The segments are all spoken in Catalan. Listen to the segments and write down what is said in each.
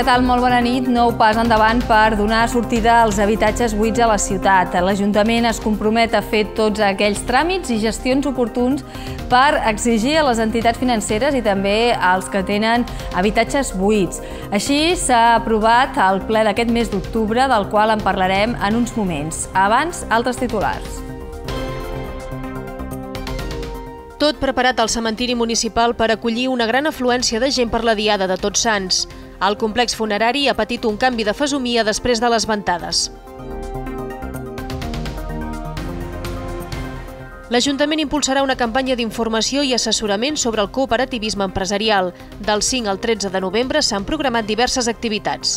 què tal? Molt bona nit. Nou pas endavant per donar sortida als habitatges buits a la ciutat. L'Ajuntament es compromet a fer tots aquells tràmits i gestions oportuns per exigir a les entitats financeres i també als que tenen habitatges buits. Així s'ha aprovat el ple d'aquest mes d'octubre, del qual en parlarem en uns moments. Abans, altres titulars. Tot preparat al cementiri municipal per acollir una gran afluència de gent per la Diada de Tots Sants. El complex funerari ha patit un canvi de fesomia després de les ventades. L'Ajuntament impulsarà una campanya d'informació i assessorament sobre el cooperativisme empresarial. Del 5 al 13 de novembre s'han programat diverses activitats.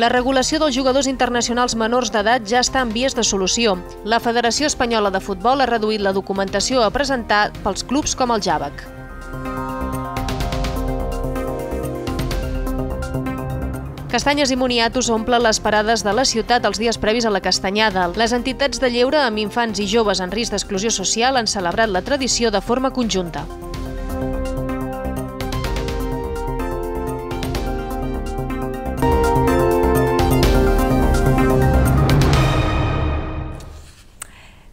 La regulació dels jugadors internacionals menors d'edat ja està en vies de solució. La Federació Espanyola de Futbol ha reduït la documentació a presentar pels clubs com el JAVAC. Castanyes i moniatos omple les parades de la ciutat els dies previs a la castanyada. Les entitats de lleure amb infants i joves en risc d'exclusió social han celebrat la tradició de forma conjunta.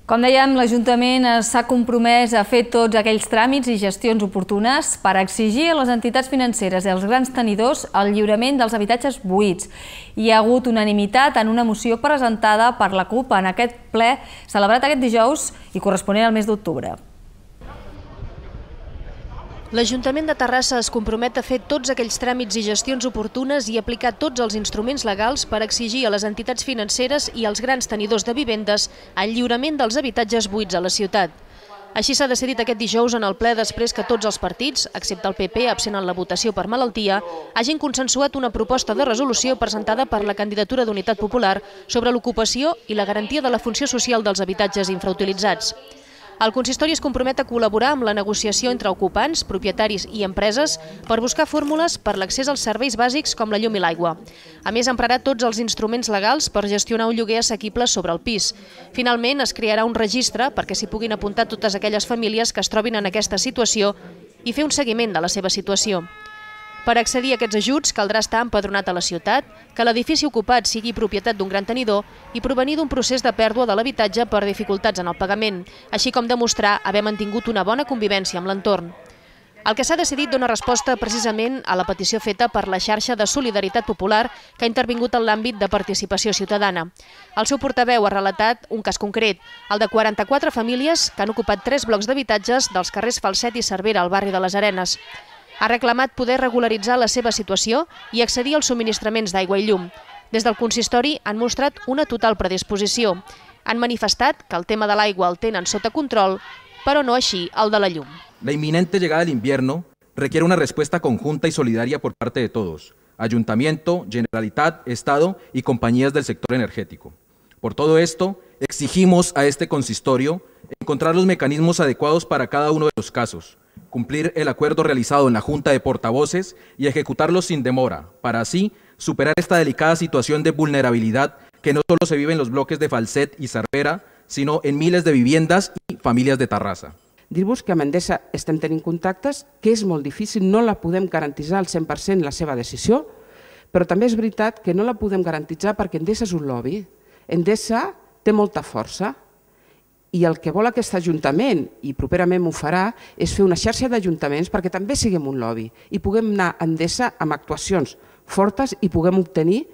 Com dèiem, l'Ajuntament eh, s'ha compromès a fer tots aquells tràmits i gestions oportunes per exigir a les entitats financeres i als grans tenidors el lliurament dels habitatges buits. Hi ha hagut unanimitat en una moció presentada per la CUP en aquest ple celebrat aquest dijous i corresponent al mes d'octubre. L'Ajuntament de Terrassa es compromet a fer tots aquells tràmits i gestions oportunes i aplicar tots els instruments legals per exigir a les entitats financeres i als grans tenidors de vivendes el lliurament dels habitatges buits a la ciutat. Així s'ha decidit aquest dijous en el ple després que tots els partits, excepte el PP, absent en la votació per malaltia, hagin consensuat una proposta de resolució presentada per la candidatura d'Unitat Popular sobre l'ocupació i la garantia de la funció social dels habitatges infrautilitzats. El consistori es compromet a col·laborar amb la negociació entre ocupants, propietaris i empreses per buscar fórmules per l'accés als serveis bàsics com la llum i l'aigua. A més, emprarà tots els instruments legals per gestionar un lloguer assequible sobre el pis. Finalment, es crearà un registre perquè s'hi puguin apuntar totes aquelles famílies que es trobin en aquesta situació i fer un seguiment de la seva situació. Per accedir a aquests ajuts caldrà estar empadronat a la ciutat, que l'edifici ocupat sigui propietat d'un gran tenidor i provenir d'un procés de pèrdua de l'habitatge per dificultats en el pagament, així com demostrar haver mantingut una bona convivència amb l'entorn. El que s'ha decidit dona resposta precisament a la petició feta per la xarxa de solidaritat popular que ha intervingut en l'àmbit de participació ciutadana. El seu portaveu ha relatat un cas concret, el de 44 famílies que han ocupat tres blocs d'habitatges dels carrers Falset i Cervera al barri de les Arenes. Ha reclamat poder regularitzar la seva situació i accedir als subministraments d'aigua i llum. Des del consistori han mostrat una total predisposició. Han manifestat que el tema de l'aigua el tenen sota control, però no així el de la llum. La inminente llegada de l'invierno requiere una respuesta conjunta y solidaria por parte de todos, Ayuntamiento, Generalitat, Estado y compañías del sector energético. Por todo esto, exigimos a este consistorio encontrar los mecanismos adecuados para cada uno de los casos, cumplir el acuerdo realizado en la Junta de Portavoces y ejecutarlo sin demora, para así superar esta delicada situación de vulnerabilidad que no solo se vive en los bloques de Falset y Cervera, sinó en miles de viviendes i famílies de Terrassa. Dir-vos que amb Endesa estem tenint contactes, que és molt difícil, no la podem garantitzar al 100% la seva decisió, però també és veritat que no la podem garantitzar perquè Endesa és un lobby. Endesa té molta força, i el que vol aquest Ajuntament, i properament ho farà, és fer una xarxa d'ajuntaments perquè també siguem un lobby i puguem anar a Endesa amb actuacions fortes i puguem obtenir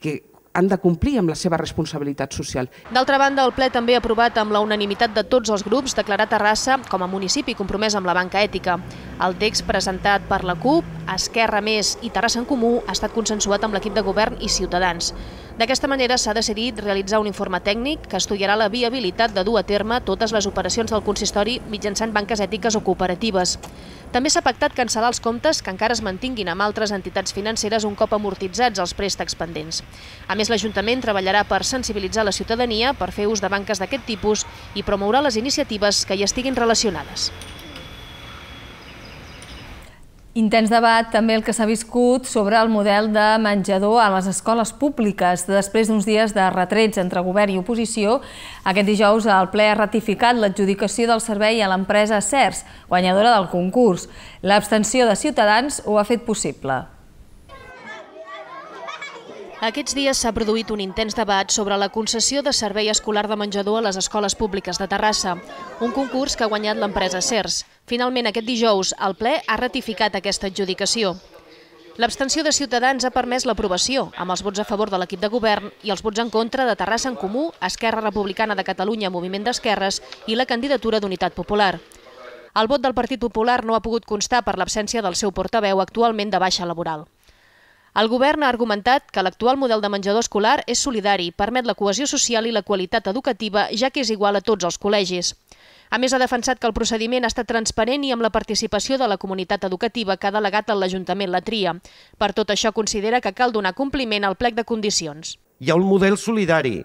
que, han de complir amb la seva responsabilitat social. D'altra banda, el ple també ha aprovat amb la unanimitat de tots els grups declarar Terrassa com a municipi compromès amb la banca ètica. El text presentat per la CUP, Esquerra Més i Terrassa en Comú ha estat consensuat amb l'equip de govern i Ciutadans. D'aquesta manera s'ha decidit realitzar un informe tècnic que estudiarà la viabilitat de dur a terme totes les operacions del consistori mitjançant banques ètiques o cooperatives. També s'ha pactat cancel·lar els comptes que encara es mantinguin amb altres entitats financeres un cop amortitzats els préstecs pendents. A més, l'Ajuntament treballarà per sensibilitzar la ciutadania per fer ús de banques d'aquest tipus i promourà les iniciatives que hi estiguin relacionades. Intens debat també el que s'ha viscut sobre el model de menjador a les escoles públiques. Després d'uns dies de retrets entre govern i oposició, aquest dijous el ple ha ratificat l'adjudicació del servei a l'empresa CERS, guanyadora del concurs. L'abstenció de Ciutadans ho ha fet possible. Aquests dies s'ha produït un intens debat sobre la concessió de servei escolar de menjador a les escoles públiques de Terrassa, un concurs que ha guanyat l'empresa CERS. Finalment, aquest dijous, el ple ha ratificat aquesta adjudicació. L'abstenció de Ciutadans ha permès l'aprovació, amb els vots a favor de l'equip de govern i els vots en contra de Terrassa en Comú, Esquerra Republicana de Catalunya, Moviment d'Esquerres i la candidatura d'Unitat Popular. El vot del Partit Popular no ha pogut constar per l'absència del seu portaveu actualment de baixa laboral. El govern ha argumentat que l'actual model de menjador escolar és solidari, permet la cohesió social i la qualitat educativa, ja que és igual a tots els col·legis. A més, ha defensat que el procediment ha estat transparent i amb la participació de la comunitat educativa que ha delegat a l'Ajuntament la tria. Per tot això, considera que cal donar compliment al plec de condicions. Hi ha un model solidari,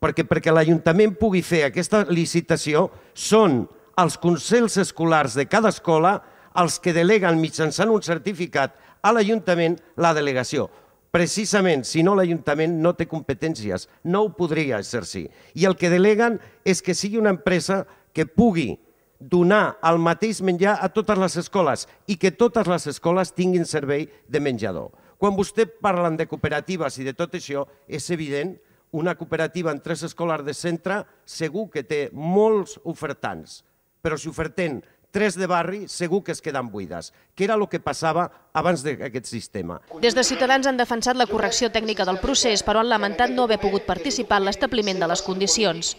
perquè perquè l'Ajuntament pugui fer aquesta licitació són els consells escolars de cada escola els que deleguen mitjançant un certificat a l'Ajuntament la delegació. Precisament, si no, l'Ajuntament no té competències, no ho podria exercir. I el que deleguen és que sigui una empresa que pugui donar el mateix menjar a totes les escoles i que totes les escoles tinguin servei de menjador. Quan vostè parlen de cooperatives i de tot això, és evident una cooperativa en tres escoles de centre segur que té molts ofertants, però si oferten tres de barri segur que es queden buides, que era el que passava abans d'aquest sistema. Des de Ciutadans han defensat la correcció tècnica del procés, però han lamentat no haver pogut participar en l'establiment de les condicions.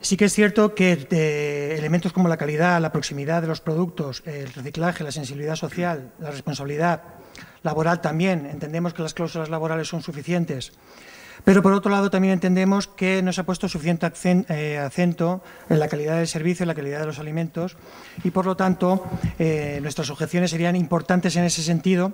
Sí que es cierto que eh, elementos como la calidad, la proximidad de los productos, el reciclaje, la sensibilidad social, la responsabilidad laboral también, entendemos que las cláusulas laborales son suficientes, Pero por otro lado también entendemos que no se ha puesto suficiente eh, acento en la calidad del servicio, en la calidad de los alimentos y por lo tanto eh, nuestras objeciones serían importantes en ese sentido.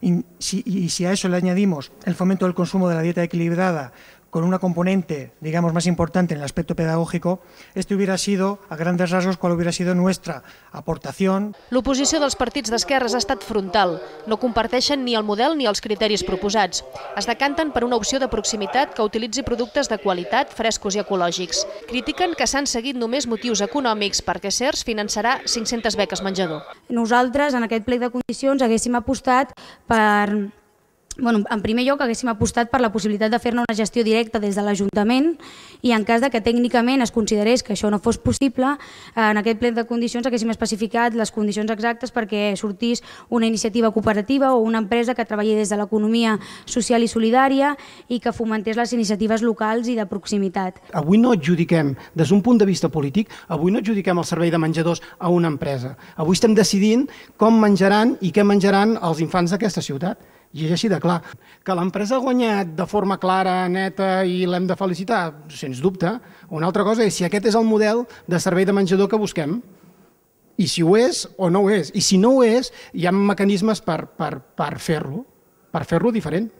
y si a eso le añadimos el fomento del consumo de la dieta equilibrada con una componente, digamos, más importante en el aspecto pedagógico, este hubiera sido, a grandes rasgos, qual hubiera sido nuestra aportación. L'oposició dels partits d'esquerres ha estat frontal. No comparteixen ni el model ni els criteris proposats. Es decanten per una opció de proximitat que utilitzi productes de qualitat, frescos i ecològics. Critiquen que s'han seguit només motius econòmics perquè CERS finançarà 500 beques menjador. Nosaltres, en aquest plec de condicions, haguéssim apostat per Bueno, en primer lloc, haguéssim apostat per la possibilitat de fer-ne una gestió directa des de l'Ajuntament i en cas de que tècnicament es considerés que això no fos possible, en aquest ple de condicions haguéssim especificat les condicions exactes perquè sortís una iniciativa cooperativa o una empresa que treballi des de l'economia social i solidària i que fomentés les iniciatives locals i de proximitat. Avui no adjudiquem, des d'un punt de vista polític, avui no adjudiquem el servei de menjadors a una empresa. Avui estem decidint com menjaran i què menjaran els infants d'aquesta ciutat. I és així de clar. Que l'empresa ha guanyat de forma clara, neta i l'hem de felicitar, sens dubte. Una altra cosa és si aquest és el model de servei de menjador que busquem i si ho és o no ho és. I si no ho és, hi ha mecanismes per, per, per fer-lo, per fer-lo diferent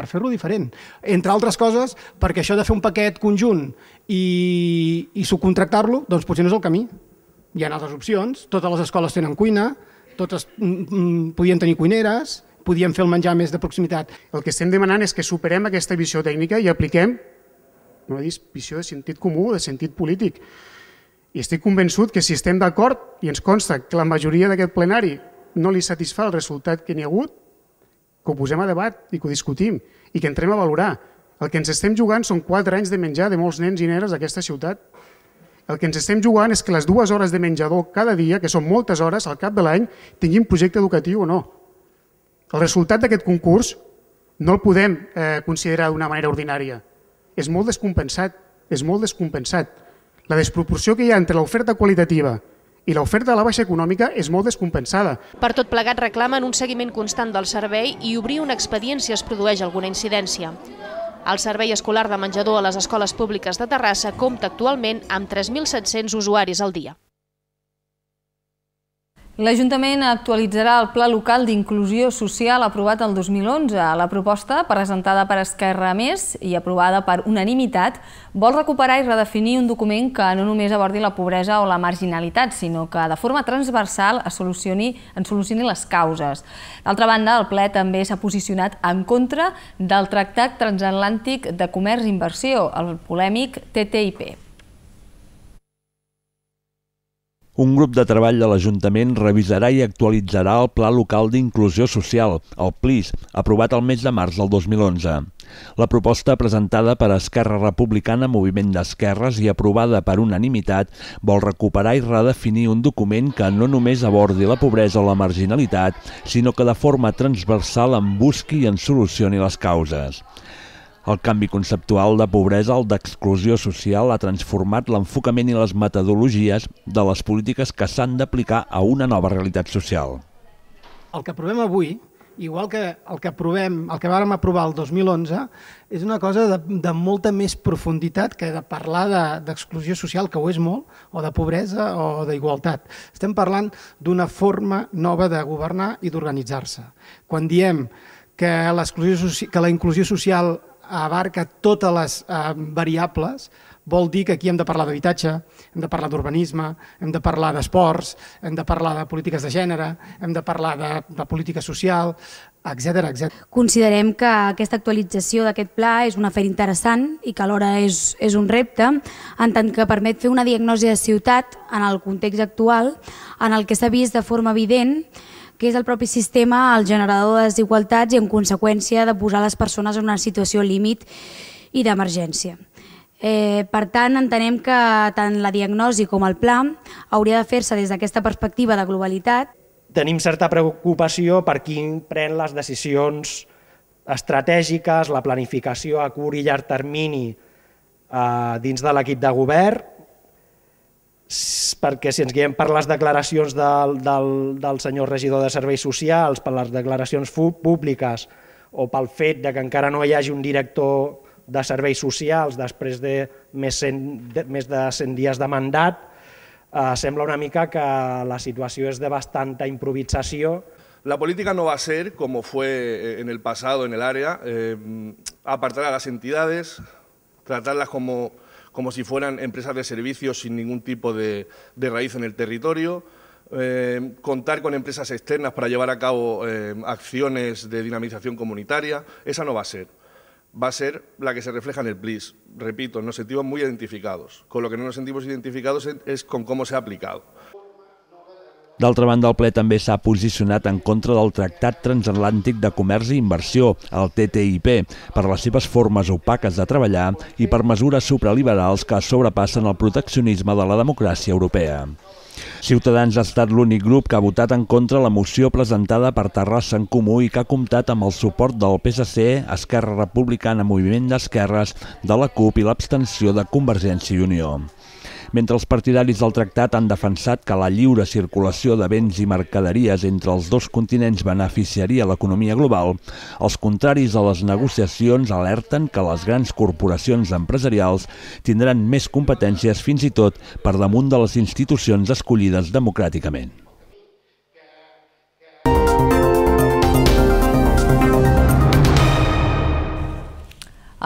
per fer-lo diferent. Entre altres coses, perquè això de fer un paquet conjunt i, i subcontractar-lo, doncs potser no és el camí. Hi ha altres opcions, totes les escoles tenen cuina, totes mm, mm, podien tenir cuineres, podíem fer el menjar més de proximitat. El que estem demanant és que superem aquesta visió tècnica i apliquem una visió de sentit comú, de sentit polític. I estic convençut que si estem d'acord i ens consta que la majoria d'aquest plenari no li satisfà el resultat que n'hi ha hagut, que ho posem a debat i que ho discutim i que entrem a valorar. El que ens estem jugant són quatre anys de menjar de molts nens i nenes d'aquesta ciutat. El que ens estem jugant és que les dues hores de menjador cada dia, que són moltes hores al cap de l'any, tinguin projecte educatiu o no. El resultat d'aquest concurs no el podem eh, considerar d'una manera ordinària. És molt descompensat, és molt descompensat. La desproporció que hi ha entre l'oferta qualitativa i l'oferta de la baixa econòmica és molt descompensada. Per tot plegat reclamen un seguiment constant del servei i obrir un expedient si es produeix alguna incidència. El servei escolar de menjador a les escoles públiques de Terrassa compta actualment amb 3.700 usuaris al dia. L'Ajuntament actualitzarà el Pla Local d'Inclusió Social aprovat el 2011. La proposta, presentada per Esquerra Més i aprovada per unanimitat, vol recuperar i redefinir un document que no només abordi la pobresa o la marginalitat, sinó que de forma transversal es solucioni, en solucioni les causes. D'altra banda, el ple també s'ha posicionat en contra del Tractat Transatlàntic de Comerç i Inversió, el polèmic TTIP. Un grup de treball de l'Ajuntament revisarà i actualitzarà el Pla Local d'Inclusió Social, el PLIS, aprovat el mes de març del 2011. La proposta presentada per Esquerra Republicana Moviment d'Esquerres i aprovada per unanimitat vol recuperar i redefinir un document que no només abordi la pobresa o la marginalitat, sinó que de forma transversal en busqui i en solucioni les causes. El canvi conceptual de pobresa al d'exclusió social ha transformat l'enfocament i les metodologies de les polítiques que s'han d'aplicar a una nova realitat social. El que aprovem avui, igual que el que aprovem, el que vàrem aprovar el 2011, és una cosa de, de molta més profunditat que de parlar d'exclusió de, social, que ho és molt, o de pobresa o d'igualtat. Estem parlant d'una forma nova de governar i d'organitzar-se. Quan diem que, que la inclusió social abarca totes les eh, variables, vol dir que aquí hem de parlar d'habitatge, hem de parlar d'urbanisme, hem de parlar d'esports, hem de parlar de polítiques de gènere, hem de parlar de, de política social, etc etc. Considerem que aquesta actualització d'aquest pla és una feina interessant i que alhora és, és un repte, en tant que permet fer una diagnosi de ciutat en el context actual, en el que s'ha vist de forma evident que és el propi sistema el generador de desigualtats i en conseqüència de posar les persones en una situació límit i d'emergència. Eh, per tant, entenem que tant la diagnosi com el pla hauria de fer-se des d'aquesta perspectiva de globalitat. Tenim certa preocupació per qui pren les decisions estratègiques, la planificació a curt i llarg termini eh, dins de l'equip de govern, perquè si ens guiem per les declaracions del, del, del senyor regidor de Serveis Socials, per les declaracions públiques o pel fet de que encara no hi hagi un director de serveis socials després de més, cent, de, més de 100 dies de mandat, eh, sembla una mica que la situació és de bastanta improvisació. La política no va a ser, como fue en el pasado en el área, eh, apartar a las entidades, tratarlas como como si fueran empresas de servicios sin ningún tipo de, raíz en el territorio. Eh, contar con empresas externas para llevar a cabo eh, acciones de dinamización comunitaria, esa no va a ser. Va a ser la que se refleja en el PLIS. Repito, nos sentimos muy identificados. Con lo que no nos sentimos identificados es con cómo se ha aplicado. D'altra banda, el ple també s'ha posicionat en contra del Tractat Transatlàntic de Comerç i Inversió, el TTIP, per les seves formes opaques de treballar i per mesures supraliberals que sobrepassen el proteccionisme de la democràcia europea. Ciutadans ha estat l'únic grup que ha votat en contra la moció presentada per Terrassa en Comú i que ha comptat amb el suport del PSC, Esquerra Republicana, Moviment d'Esquerres, de la CUP i l'abstenció de Convergència i Unió mentre els partidaris del tractat han defensat que la lliure circulació de béns i mercaderies entre els dos continents beneficiaria l'economia global, els contraris a les negociacions alerten que les grans corporacions empresarials tindran més competències fins i tot per damunt de les institucions escollides democràticament.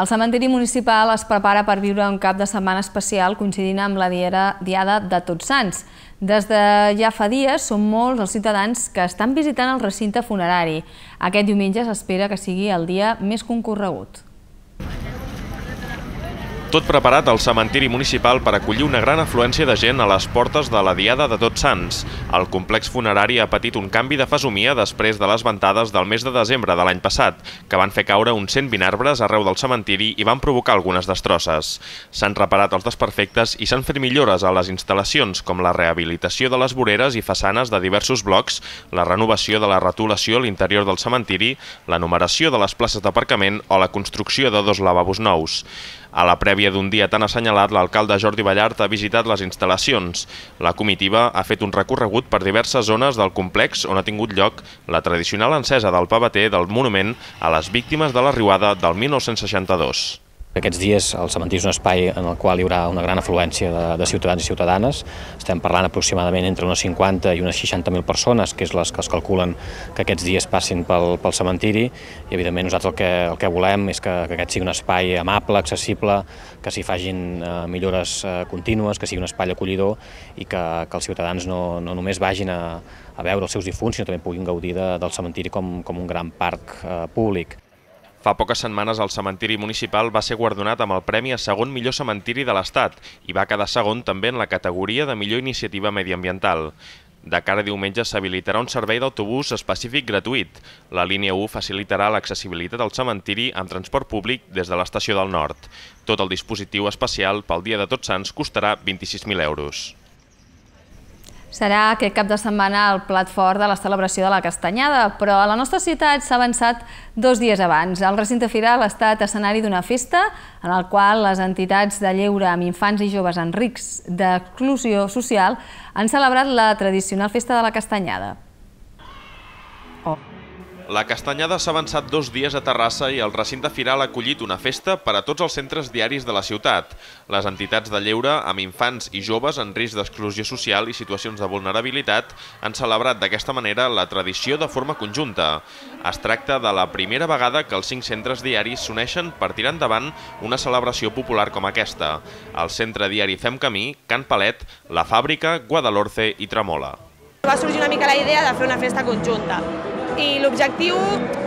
El cementiri municipal es prepara per viure un cap de setmana especial coincidint amb la Diada de Tots Sants. Des de ja fa dies són molts els ciutadans que estan visitant el recinte funerari. Aquest diumenge s'espera que sigui el dia més concorregut tot preparat al cementiri municipal per acollir una gran afluència de gent a les portes de la Diada de Tots Sants. El complex funerari ha patit un canvi de fesomia després de les ventades del mes de desembre de l'any passat, que van fer caure uns 120 arbres arreu del cementiri i van provocar algunes destrosses. S'han reparat els desperfectes i s'han fet millores a les instal·lacions, com la rehabilitació de les voreres i façanes de diversos blocs, la renovació de la retolació a l'interior del cementiri, la numeració de les places d'aparcament o la construcció de dos lavabos nous. A la prèvia d'un dia tan assenyalat, l'alcalde Jordi Ballart ha visitat les instal·lacions. La comitiva ha fet un recorregut per diverses zones del complex on ha tingut lloc la tradicional encesa del pavater del monument a les víctimes de la riuada del 1962. Aquests dies el cementiri és un espai en el qual hi haurà una gran afluència de, de ciutadans i ciutadanes. Estem parlant aproximadament entre unes 50 i unes 60.000 persones, que és les que es calculen que aquests dies passin pel, pel cementiri. I, evidentment, nosaltres el que, el que volem és que, que aquest sigui un espai amable, accessible, que s'hi fagin eh, millores eh, contínues, que sigui un espai acollidor i que, que els ciutadans no, no només vagin a, a veure els seus difunts, sinó també puguin gaudir de, del cementiri com, com un gran parc eh, públic. Fa poques setmanes el cementiri municipal va ser guardonat amb el premi a segon millor cementiri de l'Estat i va quedar segon també en la categoria de millor iniciativa mediambiental. De cara a diumenge s'habilitarà un servei d'autobús específic gratuït. La línia 1 facilitarà l'accessibilitat al cementiri amb transport públic des de l'estació del Nord. Tot el dispositiu especial pel dia de Tots Sants costarà 26.000 euros. Serà aquest cap de setmana el plat fort de la celebració de la castanyada, però a la nostra ciutat s'ha avançat dos dies abans. El recinte firal ha estat escenari d'una festa en el qual les entitats de lleure amb infants i joves en rics d'exclusió social han celebrat la tradicional festa de la castanyada. La castanyada s'ha avançat dos dies a Terrassa i el recinte firal ha acollit una festa per a tots els centres diaris de la ciutat. Les entitats de lleure amb infants i joves en risc d'exclusió social i situacions de vulnerabilitat han celebrat d'aquesta manera la tradició de forma conjunta. Es tracta de la primera vegada que els cinc centres diaris s'uneixen per tirar endavant una celebració popular com aquesta. El centre diari Fem Camí, Can Palet, La Fàbrica, Guadalhorce i Tremola. Va sorgir una mica la idea de fer una festa conjunta i l'objectiu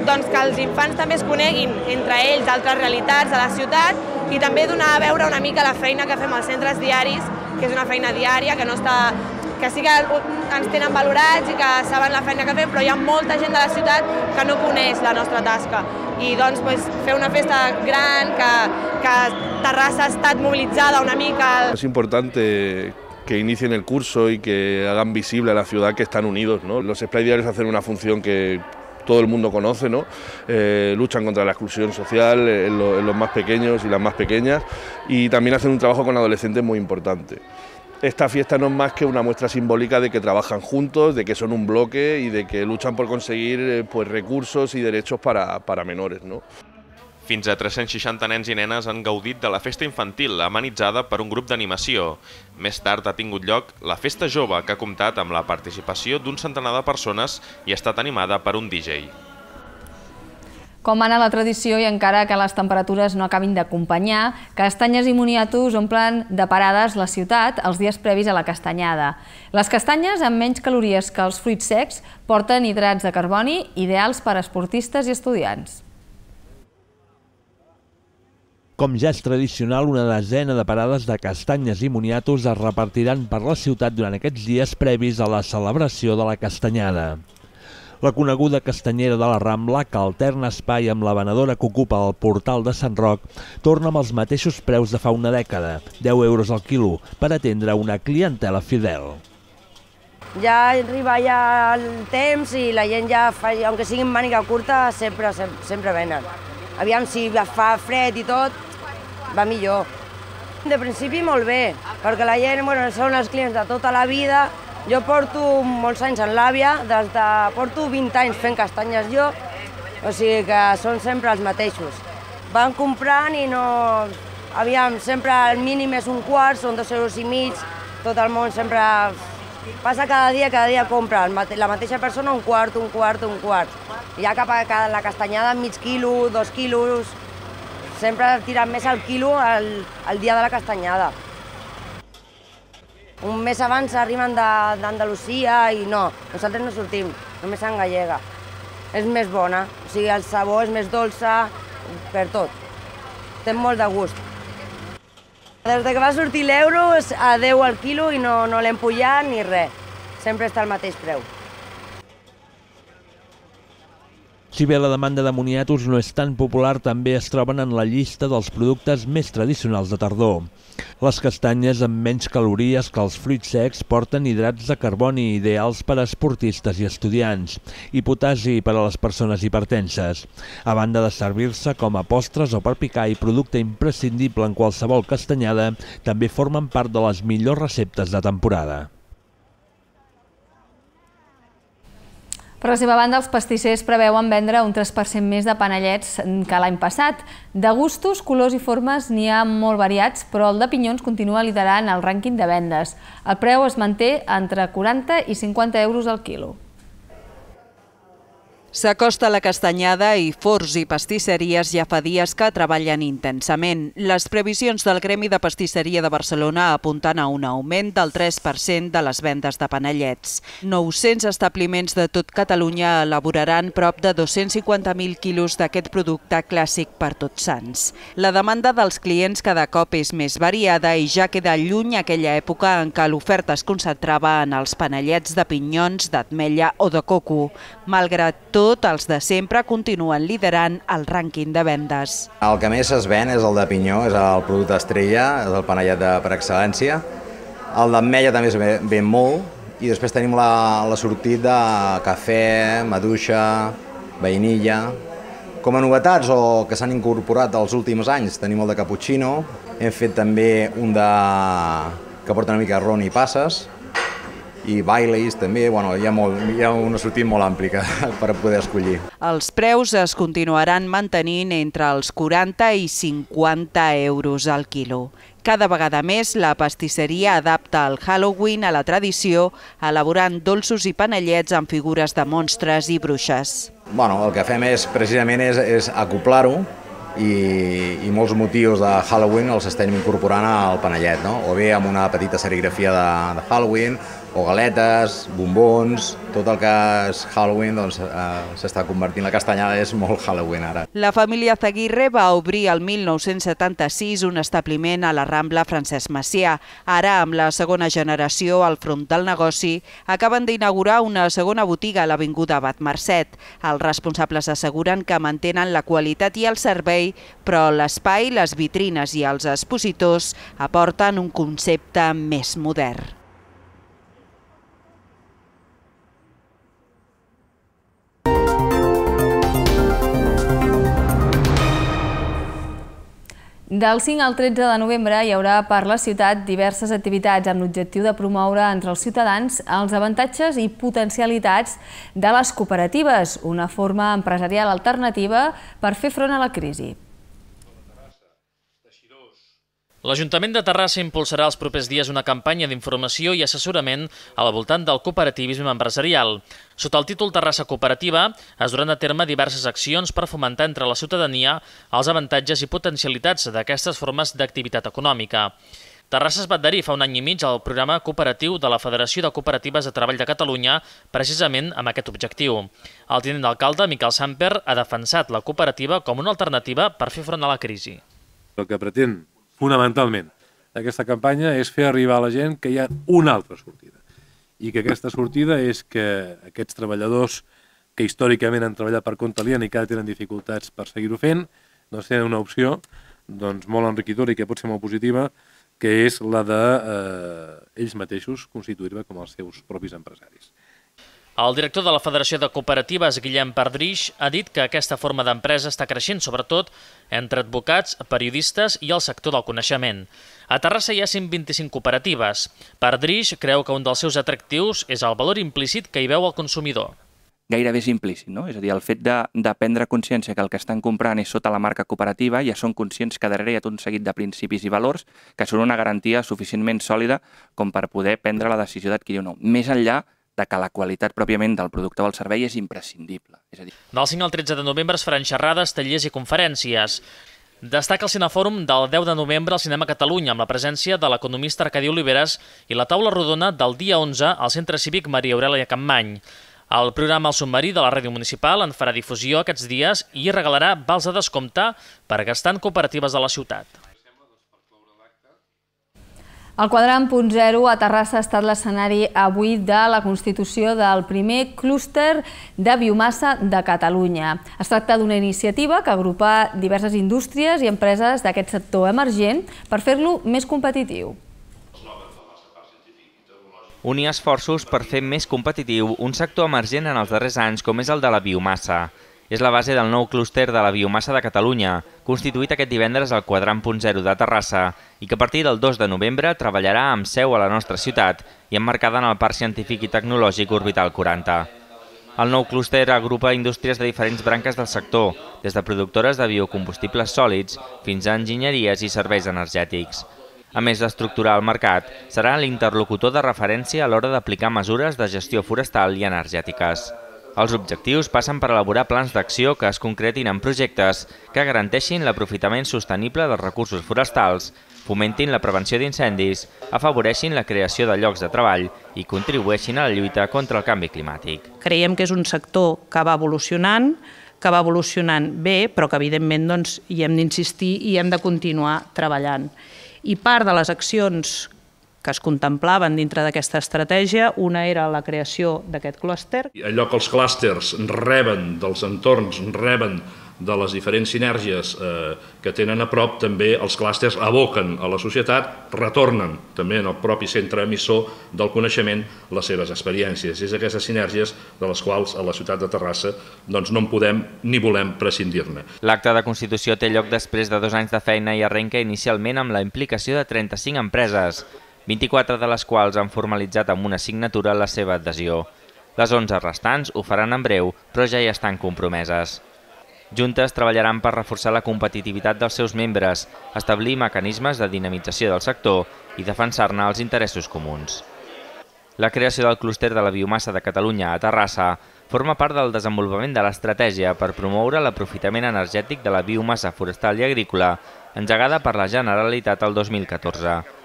doncs, que els infants també es coneguin entre ells altres realitats de la ciutat i també donar a veure una mica la feina que fem als centres diaris, que és una feina diària, que no està que sí que ens tenen valorats i que saben la feina que fem, però hi ha molta gent de la ciutat que no coneix la nostra tasca. I doncs, pues, fer una festa gran, que, que Terrassa ha estat mobilitzada una mica... És important eh, que inicien el curso y que hagan visible a la ciudad que están unidos. Los spray hacen una función que todo el mundo conoce, ¿no? Eh, luchan contra la exclusión social eh, en, los más pequeños y las más pequeñas y también hacen un trabajo con adolescentes muy importante esta fiesta no es más que una muestra simbólica de que trabajan juntos, de que son un bloque y de que luchan por conseguir eh, pues, recursos y derechos para, para menores. ¿no? Fins a 360 nens i nenes han gaudit de la festa infantil amenitzada per un grup d'animació. Més tard ha tingut lloc la Festa Jove, que ha comptat amb la participació d'un centenar de persones i ha estat animada per un DJ. Com mana la tradició i encara que les temperatures no acabin d'acompanyar, castanyes i moniatos omplen de parades la ciutat els dies previs a la castanyada. Les castanyes, amb menys calories que els fruits secs, porten hidrats de carboni ideals per a esportistes i estudiants. Com ja és tradicional, una desena de parades de castanyes i moniatos es repartiran per la ciutat durant aquests dies previs a la celebració de la castanyada. La coneguda castanyera de la Rambla, que alterna espai amb la venedora que ocupa el portal de Sant Roc, torna amb els mateixos preus de fa una dècada, 10 euros al quilo, per atendre una clientela fidel. Ja arriba ja el temps i la gent ja, fa, aunque siguin màniga curta, sempre, sempre, sempre venen. Aviam si fa fred i tot, va millor. De principi molt bé, perquè la gent bueno, són els clients de tota la vida. Jo porto molts anys en l'àvia, des de, porto 20 anys fent castanyes jo, o sigui que són sempre els mateixos. Van comprant i no... Aviam, sempre el mínim és un quart, són dos euros i mig, tot el món sempre Passa cada dia, cada dia compra la mateixa persona un quart, un quart, un quart. Hi ha cap a la castanyada mig quilo, dos quilos... Sempre tiren més al quilo el, el dia de la castanyada. Un mes abans arriben d'Andalusia i no, nosaltres no sortim, només en gallega. És més bona, o sigui, el sabor és més dolça, per tot. Té molt de gust. Des que va sortir l'euro, a 10 al quilo i no, no l'hem pujat ni res. Sempre està al mateix preu. Si bé la demanda de moniatos no és tan popular, també es troben en la llista dels productes més tradicionals de tardor. Les castanyes amb menys calories que els fruits secs porten hidrats de carboni ideals per a esportistes i estudiants i potassi per a les persones hipertenses, a banda de servir-se com a postres o per picar i producte imprescindible en qualsevol castanyada, també formen part de les millors receptes de temporada. Per la seva banda, els pastissers preveuen vendre un 3% més de panellets que l'any passat. De gustos, colors i formes n'hi ha molt variats, però el de pinyons continua liderant el rànquing de vendes. El preu es manté entre 40 i 50 euros al quilo. S'acosta la castanyada i forts i pastisseries ja fa dies que treballen intensament. Les previsions del Gremi de Pastisseria de Barcelona apunten a un augment del 3% de les vendes de panellets. 900 establiments de tot Catalunya elaboraran prop de 250.000 quilos d'aquest producte clàssic per tots sants. La demanda dels clients cada cop és més variada i ja queda lluny aquella època en què l'oferta es concentrava en els panellets de pinyons, d'atmella o de coco. Malgrat tot, tot, els de sempre continuen liderant el rànquing de vendes. El que més es ven és el de pinyó, és el producte estrella, és el panellet de, per excel·lència. El d'ametlla també es ven molt, i després tenim la, la sortida de cafè, maduixa, vainilla... Com a novetats o que s'han incorporat els últims anys, tenim el de cappuccino, hem fet també un de... que porta una mica ron i passes, i bailes també, bueno, hi ha, molt, hi ha una sortida molt àmplica per poder escollir. Els preus es continuaran mantenint entre els 40 i 50 euros al quilo. Cada vegada més, la pastisseria adapta el Halloween a la tradició, elaborant dolços i panellets amb figures de monstres i bruixes. Bueno, el que fem és, precisament és, és acoplar-ho i, i molts motius de Halloween els estem incorporant al panellet, no? o bé amb una petita serigrafia de, de Halloween, o galetes, bombons, tot el que és Halloween doncs, eh, s'està convertint. La castanyada és molt Halloween ara. La família Zaguirre va obrir el 1976 un establiment a la Rambla Francesc Macià. Ara, amb la segona generació al front del negoci, acaben d'inaugurar una segona botiga a l'Avinguda Bat Mercet. Els responsables asseguren que mantenen la qualitat i el servei, però l'espai, les vitrines i els expositors aporten un concepte més modern. Del 5 al 13 de novembre hi haurà per la ciutat diverses activitats amb l'objectiu de promoure entre els ciutadans els avantatges i potencialitats de les cooperatives, una forma empresarial alternativa per fer front a la crisi. L'Ajuntament de Terrassa impulsarà els propers dies una campanya d'informació i assessorament al voltant del cooperativisme empresarial. Sota el títol Terrassa Cooperativa es duran a terme diverses accions per fomentar entre la ciutadania els avantatges i potencialitats d'aquestes formes d'activitat econòmica. Terrassa es va adherir fa un any i mig al programa cooperatiu de la Federació de Cooperatives de Treball de Catalunya, precisament amb aquest objectiu. El tinent d'alcalde, Miquel Samper, ha defensat la cooperativa com una alternativa per fer front a la crisi. El que pretén fonamentalment, d'aquesta campanya és fer arribar a la gent que hi ha una altra sortida. I que aquesta sortida és que aquests treballadors que històricament han treballat per compte aliena i que ara tenen dificultats per seguir-ho fent, doncs tenen una opció doncs, molt enriquidora i que pot ser molt positiva, que és la de eh, ells mateixos constituir-la com els seus propis empresaris. El director de la Federació de Cooperatives, Guillem Pardrix, ha dit que aquesta forma d'empresa està creixent, sobretot entre advocats, periodistes i el sector del coneixement. A Terrassa hi ha 125 cooperatives. Pardrix creu que un dels seus atractius és el valor implícit que hi veu el consumidor. Gairebé és implícit, no? És a dir, el fet de, de prendre consciència que el que estan comprant és sota la marca cooperativa, ja són conscients que darrere hi ha tot un seguit de principis i valors que són una garantia suficientment sòlida com per poder prendre la decisió d'adquirir o no. Més enllà de que la qualitat pròpiament del producte o el servei és imprescindible. És a dir... Del 5 al 13 de novembre es faran xerrades, tallers i conferències. Destaca el Cinefòrum del 10 de novembre al Cinema Catalunya amb la presència de l'economista Arcadi Oliveres i la taula rodona del dia 11 al Centre Cívic Maria Aurelia Campmany. El programa El Submarí de la Ràdio Municipal en farà difusió aquests dies i regalarà vals de descompte per gastar en cooperatives de la ciutat. El quadrant punt zero a Terrassa ha estat l'escenari avui de la constitució del primer clúster de biomassa de Catalunya. Es tracta d'una iniciativa que agrupa diverses indústries i empreses d'aquest sector emergent per fer-lo més competitiu. Unir esforços per fer més competitiu un sector emergent en els darrers anys com és el de la biomassa és la base del nou clúster de la biomassa de Catalunya, constituït aquest divendres al quadrant punt zero de Terrassa i que a partir del 2 de novembre treballarà amb seu a la nostra ciutat i emmarcada en el Parc Científic i Tecnològic Orbital 40. El nou clúster agrupa indústries de diferents branques del sector, des de productores de biocombustibles sòlids fins a enginyeries i serveis energètics. A més d'estructurar el mercat, serà l'interlocutor de referència a l'hora d'aplicar mesures de gestió forestal i energètiques. Els objectius passen per elaborar plans d'acció que es concretin en projectes que garanteixin l'aprofitament sostenible dels recursos forestals, fomentin la prevenció d'incendis, afavoreixin la creació de llocs de treball i contribueixin a la lluita contra el canvi climàtic. Creiem que és un sector que va evolucionant, que va evolucionant bé, però que evidentment doncs, hi hem d'insistir i hem de continuar treballant. I part de les accions que es contemplaven dintre d'aquesta estratègia. Una era la creació d'aquest clúster. Allò que els clústers reben dels entorns, reben de les diferents sinergies eh, que tenen a prop, també els clústers aboquen a la societat, retornen també en el propi centre emissor del coneixement les seves experiències. És aquestes sinergies de les quals a la ciutat de Terrassa doncs, no en podem ni volem prescindir-ne. L'acte de Constitució té lloc després de dos anys de feina i arrenca inicialment amb la implicació de 35 empreses. 24 de les quals han formalitzat amb una signatura la seva adhesió. Les 11 restants ho faran en breu, però ja hi estan compromeses. Juntes treballaran per reforçar la competitivitat dels seus membres, establir mecanismes de dinamització del sector i defensar-ne els interessos comuns. La creació del clúster de la biomassa de Catalunya a Terrassa forma part del desenvolupament de l'estratègia per promoure l'aprofitament energètic de la biomassa forestal i agrícola engegada per la Generalitat el 2014.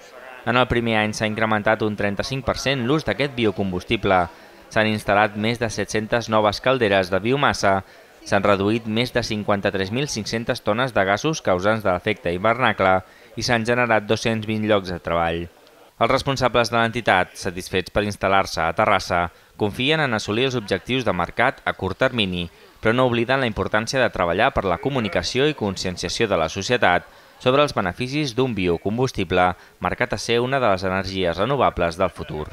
En el primer any s'ha incrementat un 35% l'ús d'aquest biocombustible. S'han instal·lat més de 700 noves calderes de biomassa, s'han reduït més de 53.500 tones de gasos causants de l'efecte hivernacle i s'han generat 220 llocs de treball. Els responsables de l'entitat, satisfets per instal·lar-se a Terrassa, confien en assolir els objectius de mercat a curt termini, però no obliden la importància de treballar per la comunicació i conscienciació de la societat sobre els beneficis d'un biocombustible marcat a ser una de les energies renovables del futur.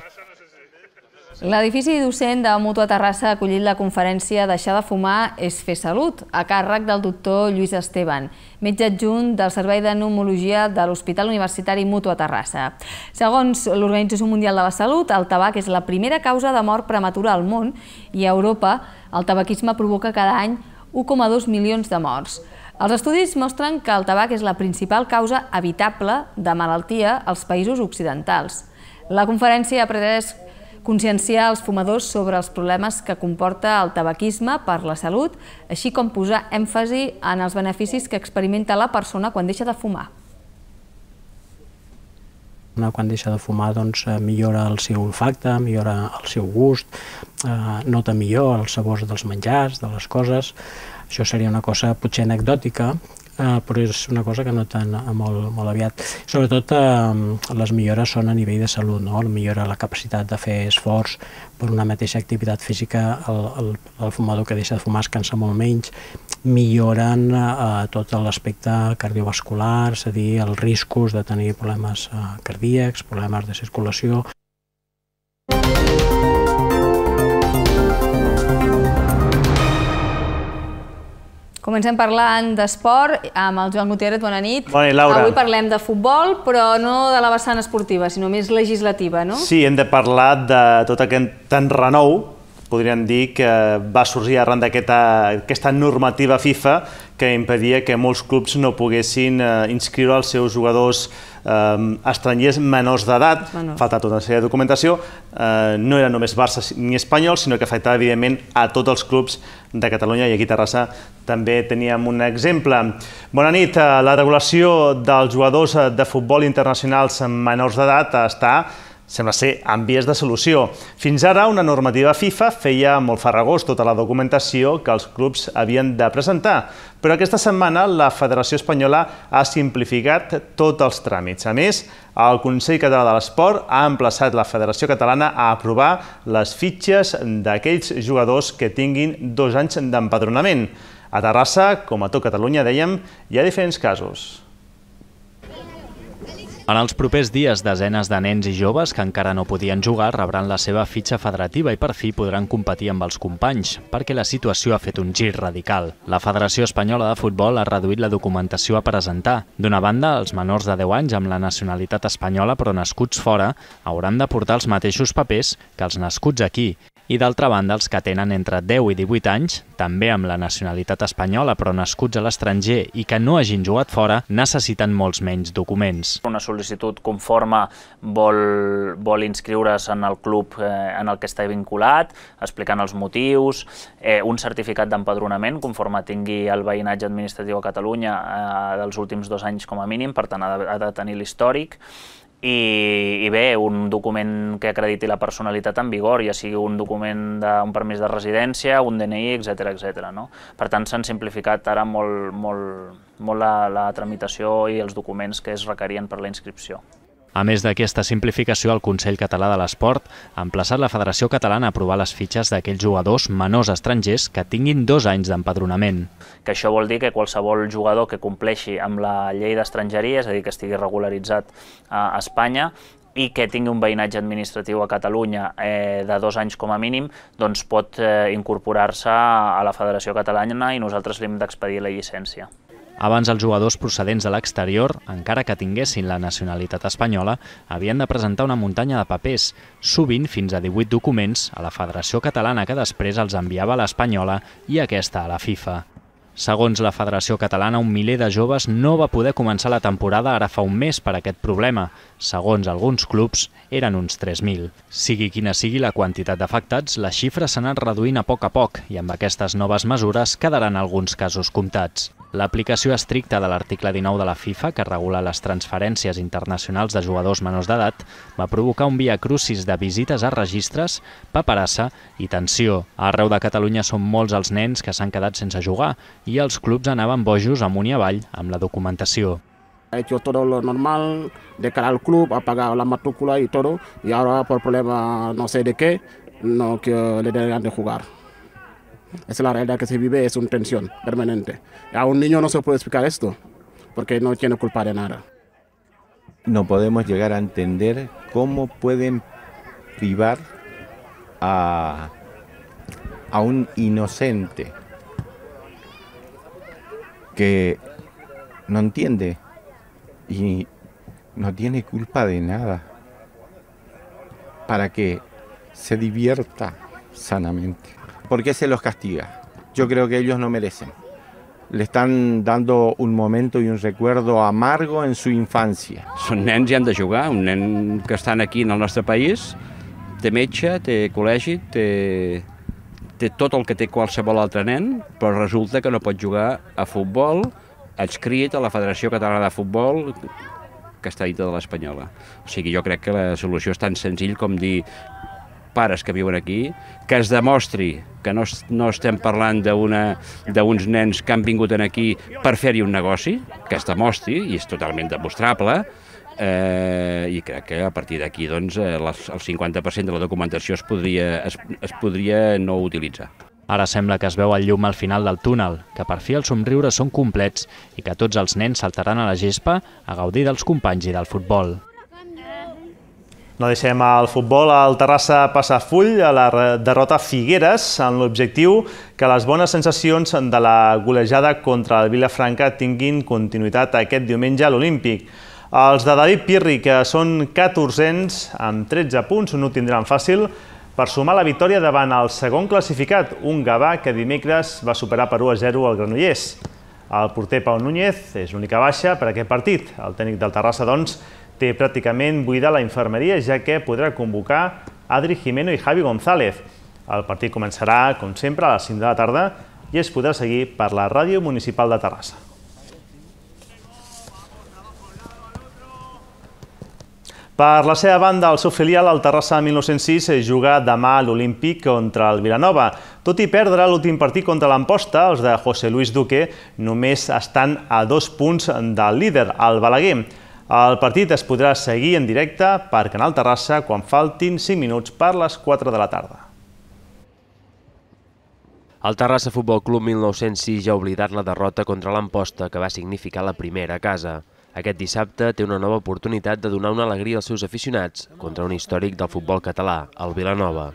L'edifici docent de Mutua Terrassa ha acollit la conferència Deixar de fumar és fer salut, a càrrec del doctor Lluís Esteban, metge adjunt del Servei de Pneumologia de l'Hospital Universitari Mutua Terrassa. Segons l'Organització Mundial de la Salut, el tabac és la primera causa de mort prematura al món i a Europa el tabaquisme provoca cada any 1,2 milions de morts. Els estudis mostren que el tabac és la principal causa evitable de malaltia als països occidentals. La conferència ha pretès conscienciar els fumadors sobre els problemes que comporta el tabaquisme per la salut, així com posar èmfasi en els beneficis que experimenta la persona quan deixa de fumar quan deixa de fumar doncs, eh, millora el seu olfacte, millora el seu gust, eh, nota millor els sabors dels menjars, de les coses, això seria una cosa potser anecdòtica, eh, però és una cosa que no tan eh, molt, molt aviat. Sobretot eh, les millores són a nivell de salut, no? millora la capacitat de fer esforç per una mateixa activitat física, el, el, el fumador que deixa de fumar es cansa molt menys, milloren eh, tot l'aspecte cardiovascular, és a dir, els riscos de tenir problemes eh, cardíacs, problemes de circulació. Música Comencem parlant d'esport amb el Joan Gutiérrez, bona nit. Bona nit, Laura. Avui parlem de futbol, però no de la vessant esportiva, sinó més legislativa, no? Sí, hem de parlar de tot aquest tan renou, podríem dir, que va sorgir arran d'aquesta normativa FIFA que impedia que molts clubs no poguessin eh, inscriure els seus jugadors eh, estrangers menors d'edat, bueno. falta tota una sèrie de documentació, eh, no era només Barça ni Espanyol, sinó que afectava, evidentment, a tots els clubs de Catalunya i aquí a Terrassa també teníem un exemple. Bona nit. Eh, la regulació dels jugadors eh, de futbol internacionals menors d'edat està sembla ser en vies de solució. Fins ara, una normativa FIFA feia molt farragós tota la documentació que els clubs havien de presentar, però aquesta setmana la Federació Espanyola ha simplificat tots els tràmits. A més, el Consell Català de l'Esport ha emplaçat la Federació Catalana a aprovar les fitxes d'aquells jugadors que tinguin dos anys d'empadronament. A Terrassa, com a tot Catalunya, dèiem, hi ha diferents casos. En els propers dies, desenes de nens i joves que encara no podien jugar rebran la seva fitxa federativa i per fi podran competir amb els companys, perquè la situació ha fet un gir radical. La Federació Espanyola de Futbol ha reduït la documentació a presentar. D'una banda, els menors de 10 anys amb la nacionalitat espanyola però nascuts fora hauran de portar els mateixos papers que els nascuts aquí i d'altra banda els que tenen entre 10 i 18 anys, també amb la nacionalitat espanyola però nascuts a l'estranger i que no hagin jugat fora, necessiten molts menys documents. Una sol·licitud conforme vol, vol inscriure's en el club eh, en el que està vinculat, explicant els motius, eh, un certificat d'empadronament conforme tingui el veïnatge administratiu a Catalunya eh, dels últims dos anys com a mínim, per tant ha de, ha de tenir l'històric, i, i bé, un document que acrediti la personalitat en vigor, ja sigui un document d'un permís de residència, un DNI, etc etc. No? Per tant, s'han simplificat ara molt, molt, molt la, la tramitació i els documents que es requerien per la inscripció. A més d'aquesta simplificació, el Consell Català de l'Esport ha emplaçat la Federació Catalana a aprovar les fitxes d'aquells jugadors menors estrangers que tinguin dos anys d'empadronament. Que això vol dir que qualsevol jugador que compleixi amb la llei d'estrangeria, és a dir, que estigui regularitzat a Espanya, i que tingui un veïnatge administratiu a Catalunya eh, de dos anys com a mínim, doncs pot eh, incorporar-se a la Federació Catalana i nosaltres li hem d'expedir la llicència. Abans els jugadors procedents de l'exterior, encara que tinguessin la nacionalitat espanyola, havien de presentar una muntanya de papers, sovint fins a 18 documents, a la Federació Catalana que després els enviava a l'Espanyola i aquesta a la FIFA. Segons la Federació Catalana, un miler de joves no va poder començar la temporada ara fa un mes per aquest problema. Segons alguns clubs, eren uns 3.000. Sigui quina sigui la quantitat d'afectats, la xifra s'ha anat reduint a poc a poc i amb aquestes noves mesures quedaran alguns casos comptats. L'aplicació estricta de l'article 19 de la FIFA, que regula les transferències internacionals de jugadors menors d'edat, va provocar un via crucis de visites a registres, paperassa i tensió. Arreu de Catalunya són molts els nens que s'han quedat sense jugar i els clubs anaven bojos amunt i avall amb la documentació. He hecho todo lo normal, de cara al club, ha pagado la matrícula y todo, y ahora por problema no sé de qué, no que le dejan de jugar. es la realidad que se vive, es una tensión permanente. A un niño no se puede explicar esto, porque no tiene culpa de nada. No podemos llegar a entender cómo pueden privar a, a un inocente que no entiende y no tiene culpa de nada para que se divierta sanamente. ¿Por qué se los castiga? Yo creo que ellos no merecen. Le están dando un momento y un recuerdo amargo en su infància. Són nens i han de jugar. Un nen que estan aquí en el nostre país té metge, té col·legi, té, té tot el que té qualsevol altre nen, però resulta que no pot jugar a futbol adscrit a la Federació Catalana de Futbol, que està dita de l'Espanyola. O sigui, jo crec que la solució és tan senzill com dir pares que viuen aquí, que es demostri que no, no estem parlant d'uns nens que han vingut en aquí per fer-hi un negoci, que es demostri, i és totalment demostrable, eh, i crec que a partir d'aquí doncs, eh, les, el 50% de la documentació es podria, es, es podria no utilitzar. Ara sembla que es veu el llum al final del túnel, que per fi els somriures són complets i que tots els nens saltaran a la gespa a gaudir dels companys i del futbol. No deixem el futbol, al Terrassa passa full a la derrota Figueres amb l'objectiu que les bones sensacions de la golejada contra el Vilafranca tinguin continuïtat aquest diumenge a l'Olímpic. Els de David Pirri, que són 14ens amb 13 punts, no ho tindran fàcil, per sumar la victòria davant el segon classificat, un Gavà que dimecres va superar per 1 a 0 al Granollers. El porter Pau Núñez és l'única baixa per a aquest partit. El tècnic del Terrassa, doncs, té pràcticament buida la infermeria, ja que podrà convocar Adri Jimeno i Javi González. El partit començarà, com sempre, a les 5 de la tarda i es podrà seguir per la Ràdio Municipal de Terrassa. Per la seva banda, el seu filial, el Terrassa 1906, juga demà a l'Olímpic contra el Vilanova. Tot i perdre l'últim partit contra l'Amposta, els de José Luis Duque només estan a dos punts del líder, el Balaguer. El partit es podrà seguir en directe per Canal Terrassa quan faltin 5 minuts per les 4 de la tarda. El Terrassa Futbol Club 1906 ja ha oblidat la derrota contra l'Amposta, que va significar la primera a casa. Aquest dissabte té una nova oportunitat de donar una alegria als seus aficionats contra un històric del futbol català, el Vilanova.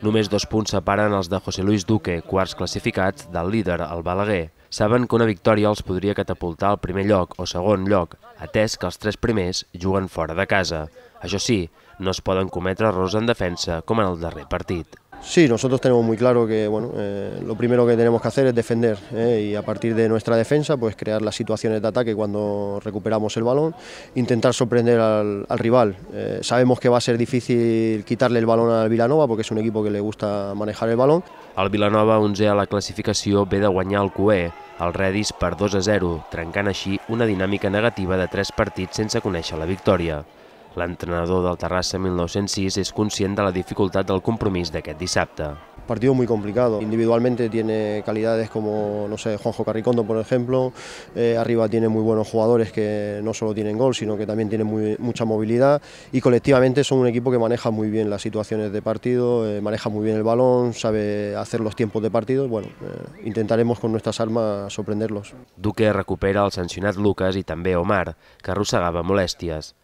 Només dos punts separen els de José Luis Duque, quarts classificats del líder, el Balaguer saben que una victòria els podria catapultar al primer lloc o segon lloc, atès que els tres primers juguen fora de casa. Això sí, no es poden cometre errors en defensa com en el darrer partit. Sí, nosotros tenemos muy claro que bueno, eh, lo primero que tenemos que hacer es defender ¿eh? y a partir de nuestra defensa pues crear las situaciones de ataque cuando recuperamos el balón, intentar sorprender al, al rival. Eh, sabemos que va a ser difícil quitarle el balón al Vilanova porque es un equipo que le gusta manejar el balón. El Vilanova 11 a la classificació ve de guanyar el Coé, el Redis per 2 a 0, trencant així una dinàmica negativa de 3 partits sense conèixer la victòria. entrenador del Terrassa 1906 es consciente de la dificultad del compromiso de que dissabte. partido muy complicado. Individualmente tiene calidades como, no sé, Juanjo Carricondo, por ejemplo. Eh, arriba tiene muy buenos jugadores que no solo tienen gol, sino que también tienen mucha movilidad. Y colectivamente son un equipo que maneja muy bien las situaciones de partido, eh, maneja muy bien el balón, sabe hacer los tiempos de partido. Bueno, eh, intentaremos con nuestras armas sorprenderlos. Duque recupera al sancionado Lucas y también Omar, que arrossegava molestias.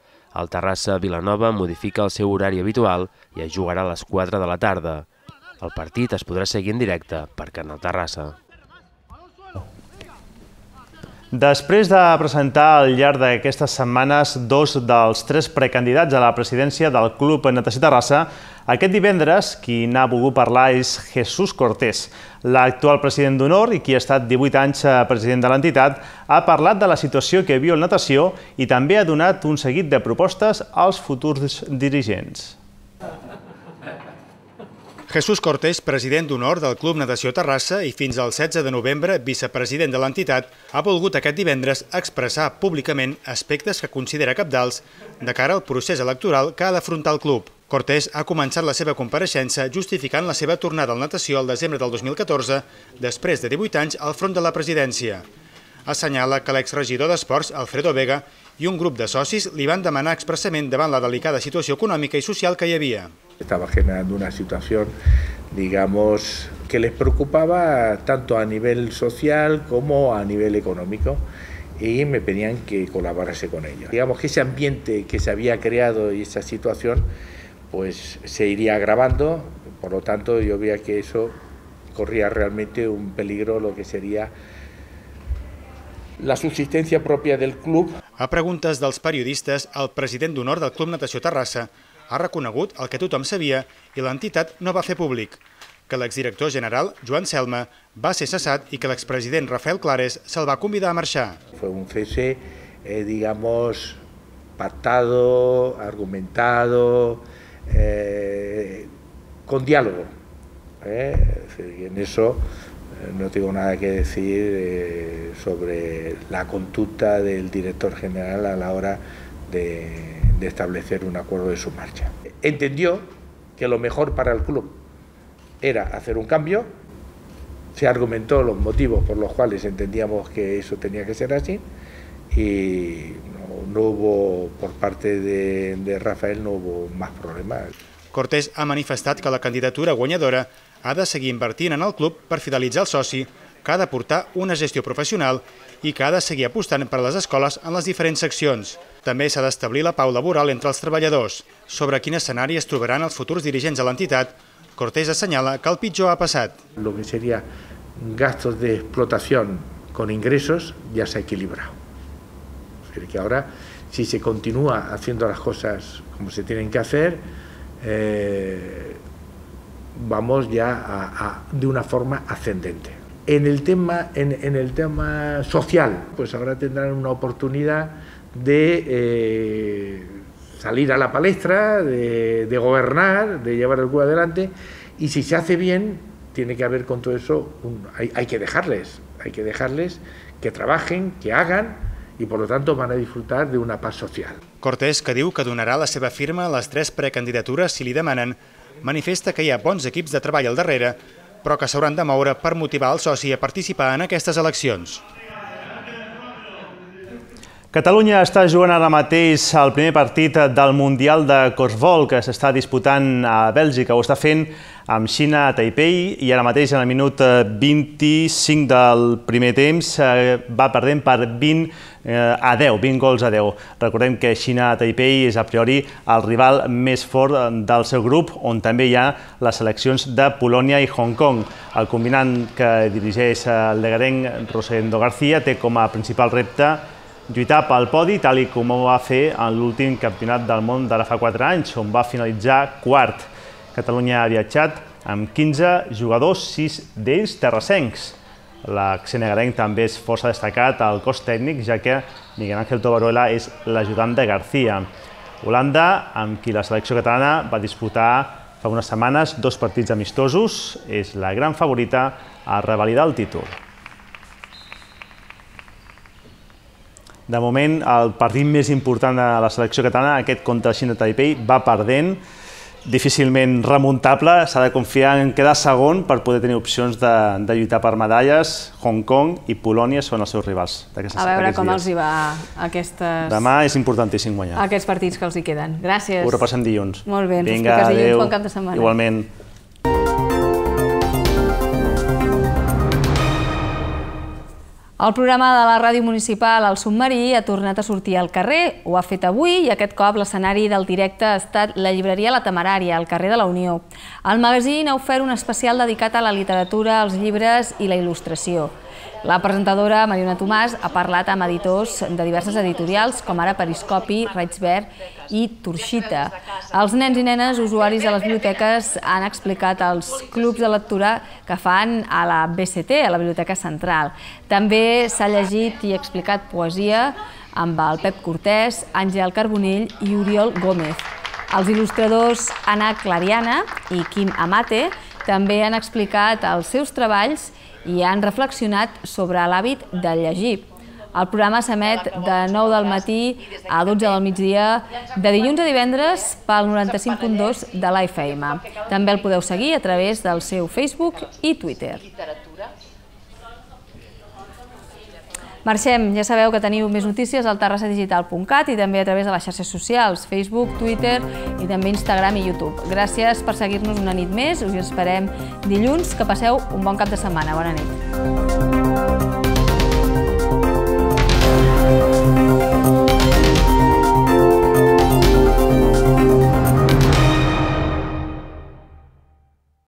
El Terrassa Vilanova modifica el seu horari habitual i es jugarà a les 4 de la tarda. El partit es podrà seguir en directe per Canal Terrassa. Després de presentar al llarg d'aquestes setmanes dos dels tres precandidats a la presidència del Club Natació Terrassa, aquest divendres, qui n'ha volgut parlar és Jesús Cortés. L'actual president d'Honor i qui ha estat 18 anys eh, president de l'entitat, ha parlat de la situació que viu el natació i també ha donat un seguit de propostes als futurs dirigents. Jesús Cortés, president d'honor del Club Natació Terrassa i fins al 16 de novembre vicepresident de l'entitat, ha volgut aquest divendres expressar públicament aspectes que considera capdals de cara al procés electoral que ha d'afrontar el club. Cortés ha començat la seva compareixença justificant la seva tornada al natació al desembre del 2014, després de 18 anys al front de la presidència. Assenyala que l'exregidor d'Esports, Alfredo Vega, i un grup de socis li van demanar expressament davant la delicada situació econòmica i social que hi havia. Estava generant una situació, digamos, que les preocupaba tanto a nivel social como a nivel económico y me pedían que colaborase con ellos. Digamos que ese ambiente que se había creado y esa situación pues se iría agravando, por lo tanto yo veía que eso corría realmente un peligro lo que sería la subsistència pròpia del club. A preguntes dels periodistes, el president d'honor del Club Natació Terrassa ha reconegut el que tothom sabia i l'entitat no va fer públic, que l'exdirector general, Joan Selma, va ser cessat i que l'expresident Rafael Clares se'l va convidar a marxar. Fue un cese, eh, digamos, pactado, argumentado, Eh, con diálogo. ¿eh? en eso eh, no tengo nada que decir sobre la conducta del director general a la hora de, establecer un acuerdo de su marcha. Entendió que lo mejor para el club era hacer un cambio, se argumentó los motivos por los cuales entendíamos que eso tenía que ser así y no hubo, por parte de, de Rafael, no hubo más problemas. Cortés ha manifestat que la candidatura guanyadora ha de seguir invertint en el club per fidelitzar el soci, que ha de portar una gestió professional i que ha de seguir apostant per les escoles en les diferents seccions. També s'ha d'establir la pau laboral entre els treballadors. Sobre quin escenari es trobaran els futurs dirigents de l'entitat, Cortés assenyala que el pitjor ha passat. Lo que seria gastos de explotación con ingresos ya se ha equilibrado. decir, que ahora, si se continúa haciendo las cosas como se tienen que hacer, eh, vamos ya de una forma ascendente. En el, tema, en, el tema social, pues ahora tendrán una oportunidad de eh, salir a la palestra, de, gobernar, de llevar el culo adelante, y si se hace bien, tiene que haber con todo eso, hay que dejarles, hay que dejarles que trabajen, que hagan, i, per tant, van a disfrutar d'una part social. Cortés, que diu que donarà la seva firma a les tres precandidatures si li demanen, manifesta que hi ha bons equips de treball al darrere, però que s'hauran de moure per motivar el soci a participar en aquestes eleccions. Catalunya està jugant ara mateix el primer partit del Mundial de Corsbol que s'està disputant a Bèlgica. Ho està fent amb Xina a Taipei i ara mateix en el minut 25 del primer temps eh, va perdent per 20 eh, a 10, 20 gols a 10. Recordem que Xina a Taipei és a priori el rival més fort eh, del seu grup on també hi ha les seleccions de Polònia i Hong Kong. El combinant que dirigeix el legarenc Rosendo García té com a principal repte lluitar pel podi tal i com ho va fer en l'últim campionat del món d'ara fa 4 anys, on va finalitzar quart. Catalunya ha viatjat amb 15 jugadors, 6 d'ells terrassencs. L'exenegarenc també és força destacat al cos tècnic, ja que Miguel Ángel Tobaruela és l'ajudant de García. Holanda, amb qui la selecció catalana va disputar fa unes setmanes dos partits amistosos, és la gran favorita a revalidar el títol. De moment, el partit més important de la selecció catalana, aquest contra Xina Taipei, va perdent, difícilment remuntable, s'ha de confiar en quedar segon per poder tenir opcions de, de lluitar per medalles. Hong Kong i Polònia són els seus rivals. A veure com dies. els hi va aquestes... Demà és importantíssim guanyar. Aquests partits que els hi queden. Gràcies. Ho repassem dilluns. Molt bé, ens Vinga, expliques dilluns, adeu. bon cap de setmana. Igualment. El programa de la ràdio municipal El Submarí ha tornat a sortir al carrer, ho ha fet avui i aquest cop l'escenari del directe ha estat la llibreria La Temerària, al carrer de la Unió. El magazín ha ofert un especial dedicat a la literatura, als llibres i la il·lustració. La presentadora Mariona Tomàs ha parlat amb editors de diverses editorials, com ara Periscopi, Raig i Torxita. Els nens i nenes usuaris de les biblioteques han explicat els clubs de lectura que fan a la BCT, a la Biblioteca Central. També s'ha llegit i explicat poesia amb el Pep Cortés, Àngel Carbonell i Oriol Gómez. Els il·lustradors Anna Clariana i Quim Amate també han explicat els seus treballs i han reflexionat sobre l'hàbit de llegir. El programa s'emet de 9 del matí a 12 del migdia, de dilluns a divendres pel 95.2 de l'IFM. També el podeu seguir a través del seu Facebook i Twitter. Marxem, ja sabeu que teniu més notícies al terrassadigital.cat i també a través de les xarxes socials, Facebook, Twitter i també Instagram i YouTube. Gràcies per seguir-nos una nit més, us esperem dilluns, que passeu un bon cap de setmana. Bona nit.